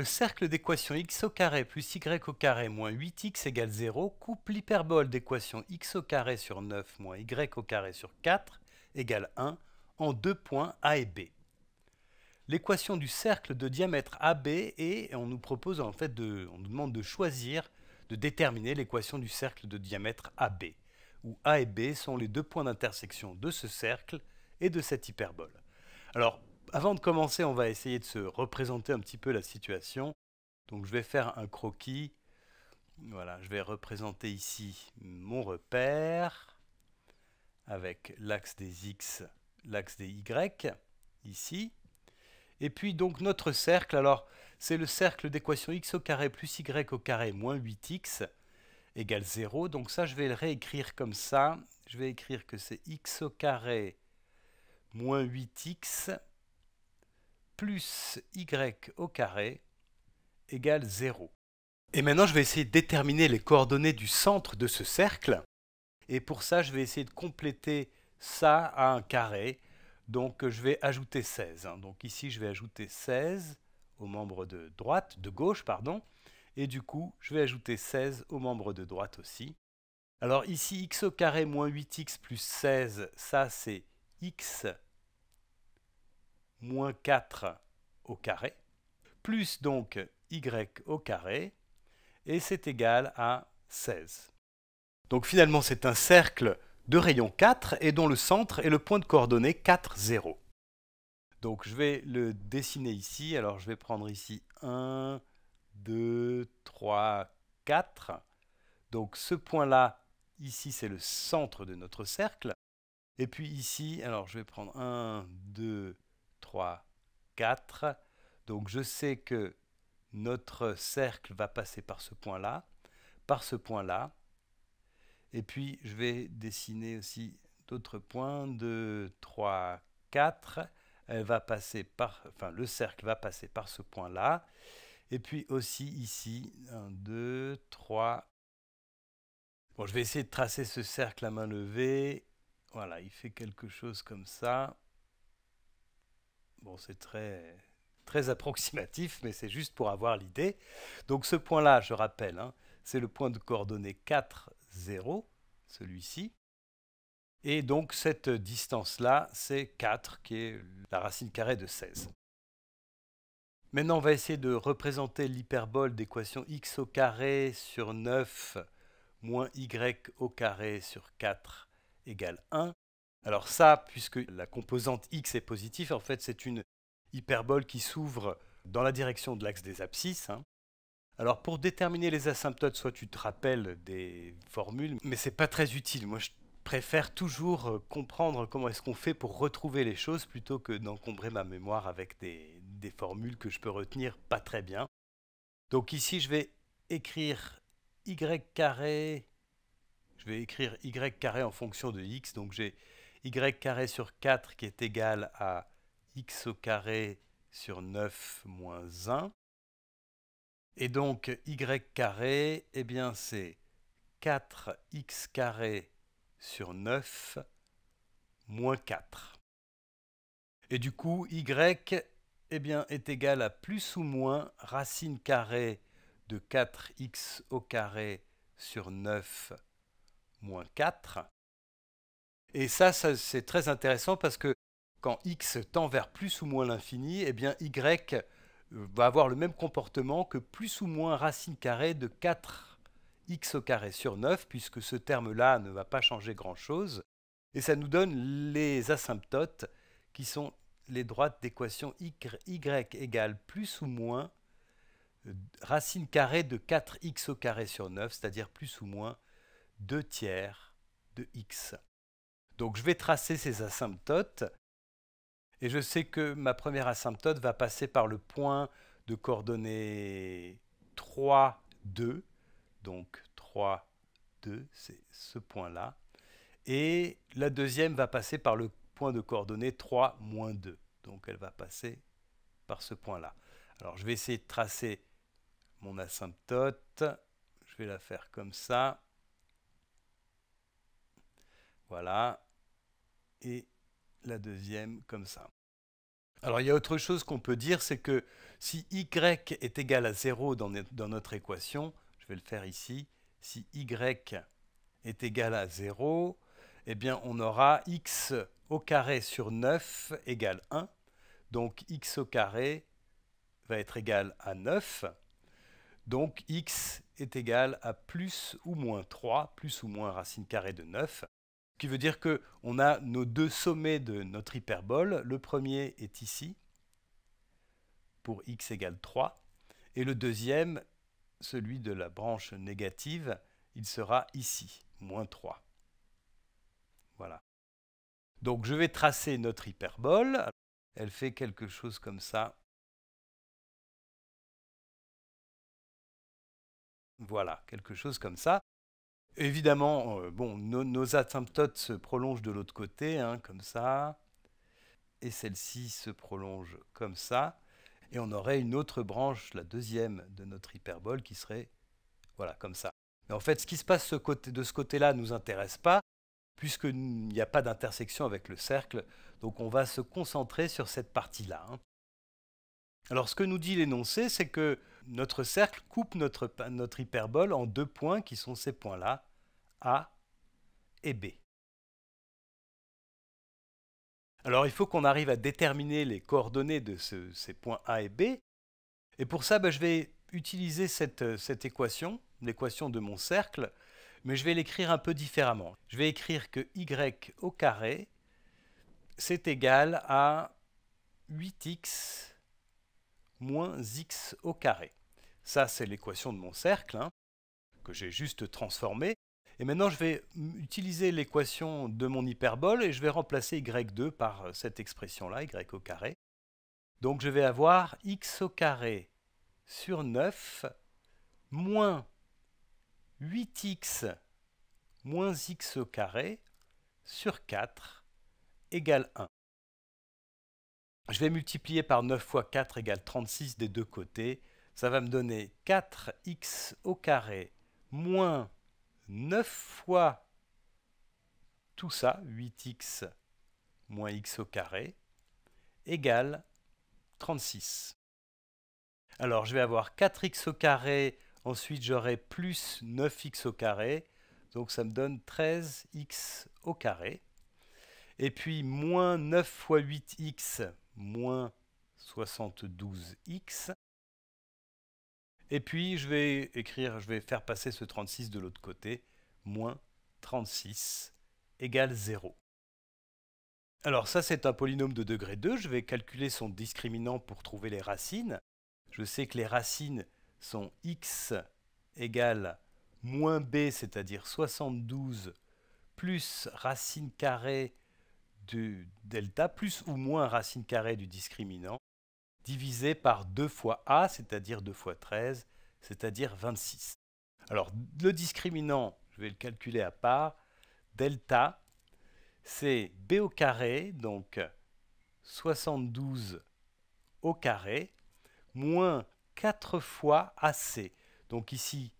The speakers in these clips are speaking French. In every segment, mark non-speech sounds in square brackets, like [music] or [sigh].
Le cercle d'équation x au carré plus y au carré moins 8x égale 0 coupe l'hyperbole d'équation x au carré sur 9 moins y au carré sur 4 égale 1 en deux points A et B. L'équation du cercle de diamètre AB est, et on nous propose en fait de, on nous demande de choisir, de déterminer l'équation du cercle de diamètre AB, où A et B sont les deux points d'intersection de ce cercle et de cette hyperbole. Alors, avant de commencer, on va essayer de se représenter un petit peu la situation. Donc je vais faire un croquis. Voilà, je vais représenter ici mon repère avec l'axe des X, l'axe des Y, ici. Et puis donc notre cercle, alors c'est le cercle d'équation x au carré plus y au carré moins 8x égale 0. Donc ça je vais le réécrire comme ça. Je vais écrire que c'est x au carré moins 8x plus y au carré égale 0. Et maintenant, je vais essayer de déterminer les coordonnées du centre de ce cercle. Et pour ça, je vais essayer de compléter ça à un carré. Donc, je vais ajouter 16. Hein. Donc ici, je vais ajouter 16 au membre de droite, de gauche, pardon. Et du coup, je vais ajouter 16 au membre de droite aussi. Alors ici, x au carré moins 8x plus 16, ça c'est x moins 4 au carré, plus donc y au carré, et c'est égal à 16. Donc finalement, c'est un cercle de rayon 4 et dont le centre est le point de coordonnée 4, 0. Donc je vais le dessiner ici. Alors je vais prendre ici 1, 2, 3, 4. Donc ce point-là, ici, c'est le centre de notre cercle. Et puis ici, alors je vais prendre 1, 2, 3. 3, 4. Donc je sais que notre cercle va passer par ce point-là, par ce point-là. Et puis je vais dessiner aussi d'autres points. 2, 3, 4. Elle va passer par, le cercle va passer par ce point-là. Et puis aussi ici, 1, 2, 3. Bon, je vais essayer de tracer ce cercle à main levée. Voilà, il fait quelque chose comme ça. Bon, c'est très, approximatif, mais c'est juste pour avoir l'idée. Donc ce point-là, je rappelle, hein, c'est le point de coordonnées 4, 0, celui-ci. Et donc cette distance-là, c'est 4, qui est la racine carrée de 16. Maintenant, on va essayer de représenter l'hyperbole d'équation x au carré sur 9 moins y au carré sur 4 égale 1 alors ça, puisque la composante x est positive, en fait c'est une hyperbole qui s'ouvre dans la direction de l'axe des abscisses. Hein. Alors pour déterminer les asymptotes, soit tu te rappelles des formules, mais ce n'est pas très utile. Moi je préfère toujours euh, comprendre comment est-ce qu'on fait pour retrouver les choses plutôt que d'encombrer ma mémoire avec des, des formules que je peux retenir pas très bien. Donc ici je vais écrire y carré, je vais écrire y carré en fonction de x, donc j'ai y carré sur 4 qui est égal à x au carré sur 9 moins 1. Et donc y carré, eh bien c'est 4x carré sur 9 moins 4. Et du coup, y eh est égal à plus ou moins racine carrée de 4x au carré sur 9 moins 4. Et ça, c'est très intéressant parce que quand x tend vers plus ou moins l'infini, eh bien y euh, va avoir le même comportement que plus ou moins racine carrée de 4x au carré sur 9, puisque ce terme-là ne va pas changer grand-chose. Et ça nous donne les asymptotes qui sont les droites d'équation y, égale plus ou moins euh, racine carrée de 4x au carré sur 9, c'est-à-dire plus ou moins 2 tiers de x. Donc je vais tracer ces asymptotes. Et je sais que ma première asymptote va passer par le point de coordonnée 3, 2. Donc 3, 2, c'est ce point-là. Et la deuxième va passer par le point de coordonnée 3, moins 2. Donc elle va passer par ce point-là. Alors je vais essayer de tracer mon asymptote. Je vais la faire comme ça. Voilà et la deuxième comme ça. Alors il y a autre chose qu'on peut dire, c'est que si y est égal à 0 dans, notre équation, je vais le faire ici, si y est égal à 0, eh bien on aura x au carré sur 9 égale 1. Donc x au carré va être égal à 9. Donc x est égal à plus ou moins 3, plus ou moins racine carrée de 9 qui veut dire que on a nos deux sommets de notre hyperbole. Le premier est ici, pour x égale 3, et le deuxième, celui de la branche négative, il sera ici, moins 3. Voilà. Donc je vais tracer notre hyperbole. Elle fait quelque chose comme ça. Voilà, quelque chose comme ça. Évidemment, euh, bon, nos asymptotes se prolongent de l'autre côté, hein, comme ça, et celle-ci se prolonge comme ça, et on aurait une autre branche, la deuxième de notre hyperbole, qui serait, voilà, comme ça. Mais en fait, ce qui se passe de ce côté-là ne nous intéresse pas, puisqu'il n'y a pas d'intersection avec le cercle, donc on va se concentrer sur cette partie-là. Hein. Alors, ce que nous dit l'énoncé, c'est que notre cercle coupe notre, hyperbole en deux points qui sont ces points-là, A et B. Alors il faut qu'on arrive à déterminer les coordonnées de ces points A et B. Et pour ça, ben, je vais utiliser cette, cette équation, l'équation de mon cercle, mais je vais l'écrire un peu différemment. Je vais écrire que y au carré, c'est égal à 8x moins x au carré. Ça, c'est l'équation de mon cercle, hein, que j'ai juste transformé. Et maintenant, je vais utiliser l'équation de mon hyperbole et je vais remplacer y2 par euh, cette expression-là, y au carré. Donc, je vais avoir x au carré sur 9 moins 8x moins x au carré sur 4 égale 1. Je vais multiplier par 9 fois 4 égale 36 des deux côtés ça va me donner 4x au carré moins 9 fois tout ça, 8x moins x au carré, égale 36. Alors je vais avoir 4x au carré, ensuite j'aurai plus 9x au carré, donc ça me donne 13x au carré. Et puis moins 9 fois 8x moins 72x et puis je vais écrire, je vais faire passer ce 36 de l'autre côté, moins 36 égale 0. Alors ça c'est un polynôme de degré 2, je vais calculer son discriminant pour trouver les racines. Je sais que les racines sont x égale moins b, c'est-à-dire 72, plus racine carrée du delta, plus ou moins racine carrée du discriminant, divisé par 2 fois a, c'est-à-dire 2 fois 13, c'est-à-dire 26. Alors, le discriminant, je vais le calculer à part, delta, c'est b au carré, donc 72 au carré, moins 4 fois AC. Donc ici,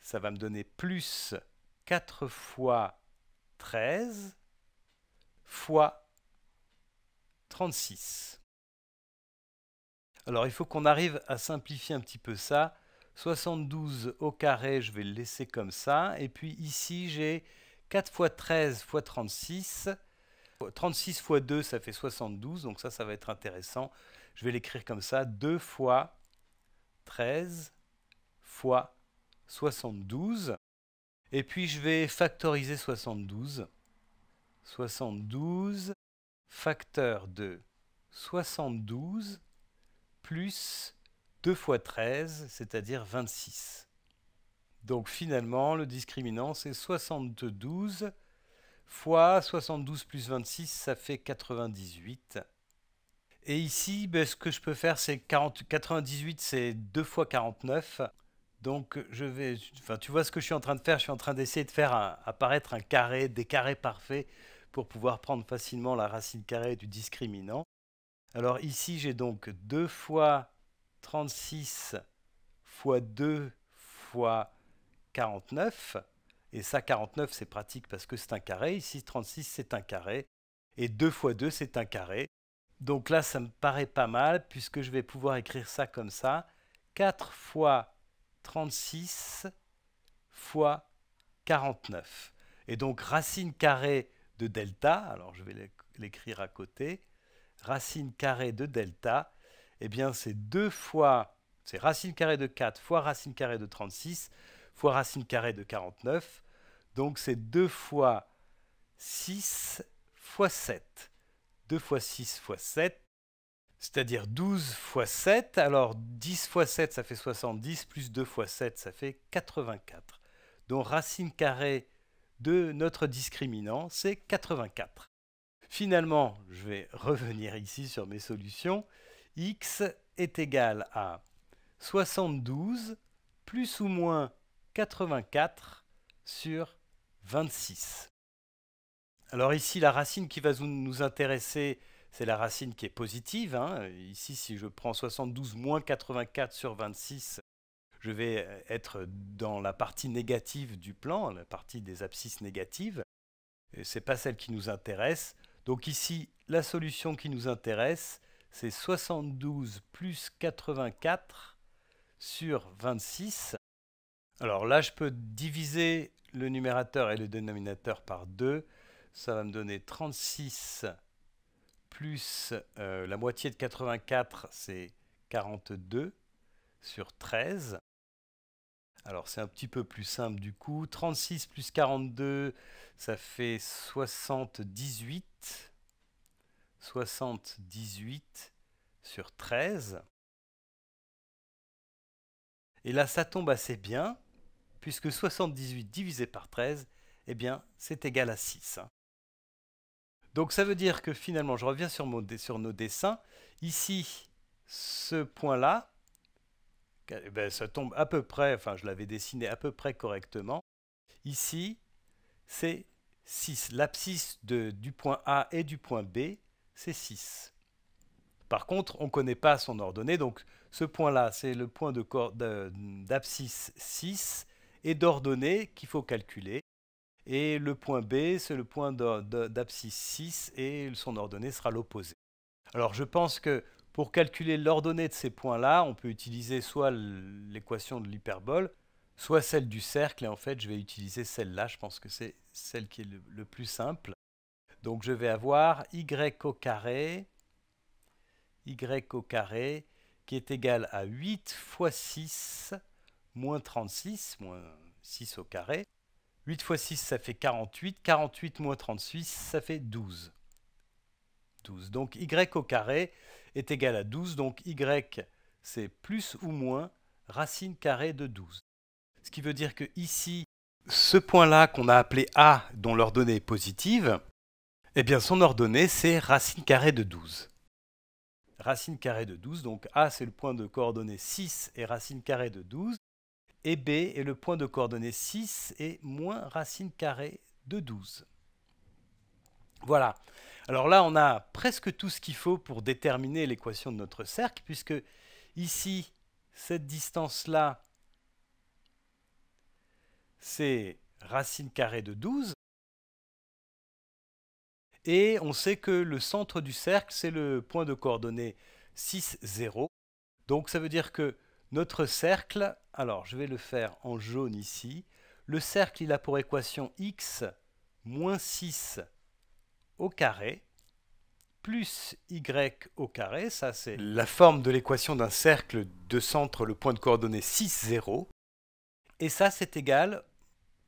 ça va me donner plus 4 fois 13 fois 36. Alors il faut qu'on arrive à simplifier un petit peu ça. 72 au carré, je vais le laisser comme ça. Et puis ici, j'ai 4 fois 13 fois 36. 36 fois 2, ça fait 72, donc ça, ça va être intéressant. Je vais l'écrire comme ça. 2 fois 13 fois 72. Et puis, je vais factoriser 72. 72 facteur de 72 plus 2 fois 13, c'est-à-dire 26. Donc finalement, le discriminant, c'est 72 fois 72 plus 26, ça fait 98. Et ici, ben, ce que je peux faire, c'est 98, c'est 2 fois 49. Donc je vais, enfin, tu vois ce que je suis en train de faire, je suis en train d'essayer de faire apparaître un carré, des carrés parfaits pour pouvoir prendre facilement la racine carrée du discriminant. Alors ici, j'ai donc 2 fois 36 fois 2 fois 49. Et ça, 49, c'est pratique parce que c'est un carré. Ici, 36, c'est un carré. Et 2 fois 2, c'est un carré. Donc là, ça me paraît pas mal puisque je vais pouvoir écrire ça comme ça. 4 fois 36 fois 49. Et donc racine carrée de delta, alors je vais l'écrire à côté, racine carrée de delta, eh bien c'est 2 fois, c'est racine carrée de 4 fois racine carrée de 36 fois racine carrée de 49. Donc c'est 2 fois 6 fois 7. 2 fois 6 fois 7, c'est-à-dire 12 fois 7. Alors 10 fois 7, ça fait 70, plus 2 fois 7, ça fait 84. Donc racine carrée de notre discriminant, c'est 84. Finalement, je vais [laughs] revenir ici sur mes solutions. x est égal à 72 plus ou moins 84 sur 26. Alors ici, la racine qui va nous intéresser, c'est la racine qui est positive. Hein. Ici, si je prends 72 moins 84 sur 26, je vais euh, être dans la partie négative du plan, la partie des abscisses négatives. Ce n'est pas celle qui nous intéresse. Donc ici, la solution qui nous intéresse, c'est 72 plus 84 sur 26. Alors là, je peux diviser le numérateur et le dénominateur par 2. Ça va me donner 36 plus euh, la moitié de 84, c'est 42 sur 13. Alors c'est un petit peu plus simple du coup. 36 plus 42, ça fait 78. 78 sur 13. Et là, ça tombe assez bien, puisque 78 divisé par 13, eh bien, c'est égal à 6. Donc ça veut dire que finalement, je reviens sur, sur nos dessins. Ici, ce point-là, eh ben, ça tombe à peu près, enfin je l'avais dessiné à peu près correctement. Ici, c'est 6. L'abscisse du point A et du point B, c'est 6. Par contre, on ne connaît pas son ordonnée, donc ce point-là, c'est le point d'abscisse 6 et d'ordonnée qu'il faut calculer. Et le point B, c'est le point d'abscisse 6 et son ordonnée sera l'opposé. Alors je pense que pour calculer l'ordonnée de ces points-là, on peut utiliser soit l'équation de l'hyperbole, soit celle du cercle. Et en fait, je vais utiliser celle-là. Je pense que c'est celle qui est le, plus simple. Donc, je vais avoir y au carré, y au carré, qui est égal à 8 fois 6, moins 36, moins 6 au carré. 8 fois 6, ça fait 48. 48 moins 36, ça fait 12. Donc y au carré est égal à 12, donc y c'est plus ou moins racine carrée de 12. Ce qui veut dire que ici, ce point-là qu'on a appelé A, dont l'ordonnée est positive, eh bien son ordonnée c'est racine carrée de 12. Racine carrée de 12, donc A c'est le point de coordonnée 6 et racine carrée de 12, et B est le point de coordonnée 6 et moins racine carrée de 12. Voilà. Alors là, on a presque tout ce qu'il faut pour déterminer l'équation de notre cercle, puisque ici, cette distance-là, c'est racine carrée de 12. Et on sait que le centre du cercle, c'est le point de coordonnées 6, 0. Donc ça veut dire que notre cercle, alors je vais le faire en jaune ici, le cercle il a pour équation x moins 6 au carré plus y au carré, ça c'est la forme de l'équation d'un cercle de centre, le point de coordonnée 6, 0. Et ça c'est égal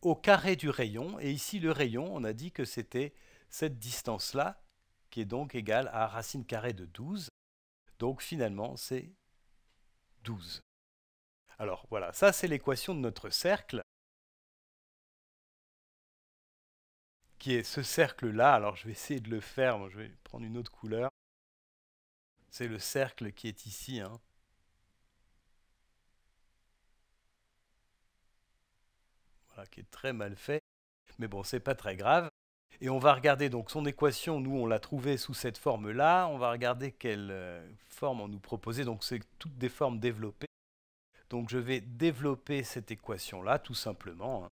au carré du rayon. Et ici le rayon, on a dit que c'était cette distance-là, qui est donc égale à racine carrée de 12. Donc finalement c'est 12. Alors voilà, ça c'est l'équation de notre cercle. qui est ce cercle-là. Alors je vais essayer de le faire, je vais prendre une autre couleur. C'est le cercle qui est ici. Hein. Voilà, qui est très mal fait. Mais bon, c'est pas très grave. Et on va regarder donc son équation, nous on l'a trouvée sous cette forme-là. On va regarder quelle euh, forme on nous proposait. Donc c'est toutes des formes développées. Donc je vais développer cette équation-là tout simplement. Hein.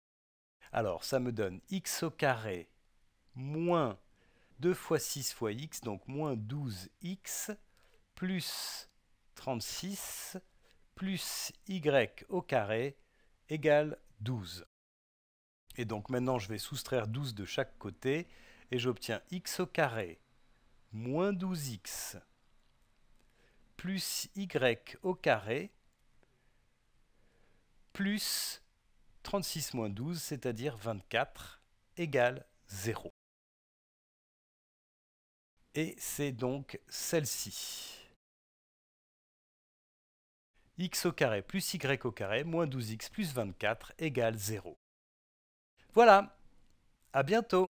Alors, ça me donne x au carré moins 2 fois 6 fois x, donc moins 12x, plus 36, plus y au carré, égale 12. Et donc maintenant, je vais soustraire 12 de chaque côté, et j'obtiens x au carré, moins 12x, plus y au carré, plus 36 moins 12, c'est-à-dire 24, égale 0. Et c'est donc celle-ci. x au carré plus y au carré moins 12x plus 24 égale 0. Voilà, à bientôt